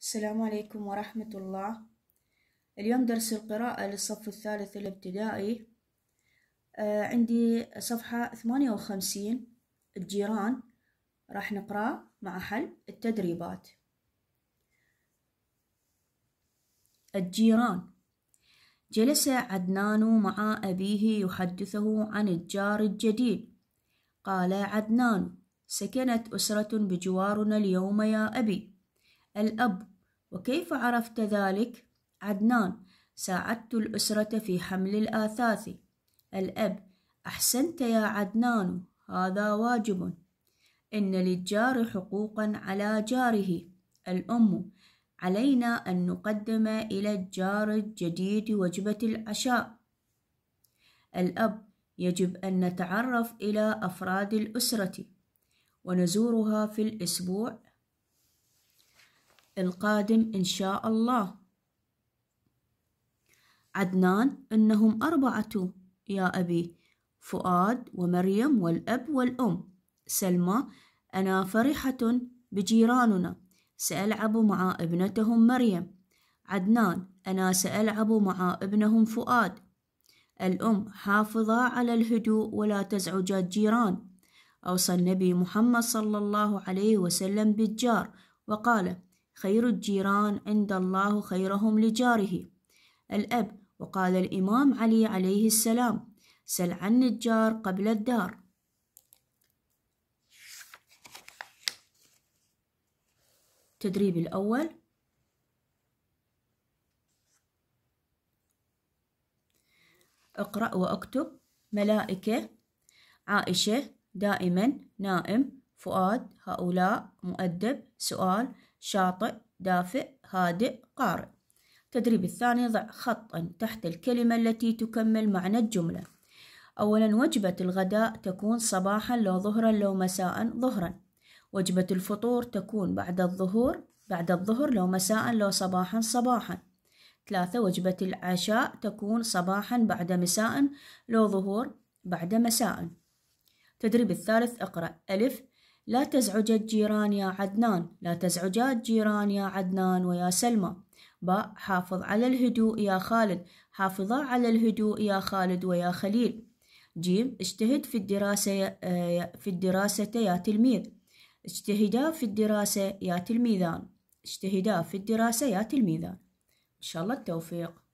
السلام عليكم ورحمة الله اليوم درس القراءة للصف الثالث الابتدائي آه عندي صفحة ثمانية وخمسين الجيران راح نقرأ مع حل التدريبات الجيران جلس عدنان مع أبيه يحدثه عن الجار الجديد قال عدنان سكنت أسرة بجوارنا اليوم يا أبي الأب وكيف عرفت ذلك؟ عدنان ساعدت الأسرة في حمل الآثاث الأب أحسنت يا عدنان هذا واجب إن للجار حقوقا على جاره الأم علينا أن نقدم إلى الجار الجديد وجبة العشاء الأب يجب أن نتعرف إلى أفراد الأسرة ونزورها في الأسبوع القادم إن شاء الله عدنان إنهم أربعة يا أبي فؤاد ومريم والأب والأم سلمى أنا فرحة بجيراننا سألعب مع ابنتهم مريم عدنان أنا سألعب مع ابنهم فؤاد الأم حافظة على الهدوء ولا تزعج الجيران أوصى النبي محمد صلى الله عليه وسلم بالجار وقال خير الجيران عند الله خيرهم لجاره الأب وقال الإمام علي عليه السلام سل عن الجار قبل الدار التدريب الأول اقرأ واكتب ملائكة عائشة دائما نائم فؤاد هؤلاء مؤدب سؤال شاطئ دافئ هادئ قارئ التدريب الثاني ضع خطا تحت الكلمة التي تكمل معنى الجملة أولا وجبة الغداء تكون صباحا لو ظهرا لو مساء ظهرا وجبة الفطور تكون بعد الظهور بعد الظهر لو مساء لو صباحا صباحا ثلاثة وجبة العشاء تكون صباحا بعد مساء لو ظهور بعد مساء تدريب الثالث اقرأ ألف لا تزعج جيران يا عدنان لا تزعجات جيران يا عدنان ويا سلمى باء حافظ على الهدوء يا خالد حافظا على الهدوء يا خالد ويا خليل جيم اجتهد في الدراسة آه، في الدراسة يا تلميذ اجتهدا في الدراسة يا تلميذان اجتهدا في الدراسة يا تلميذان إن شاء الله التوفيق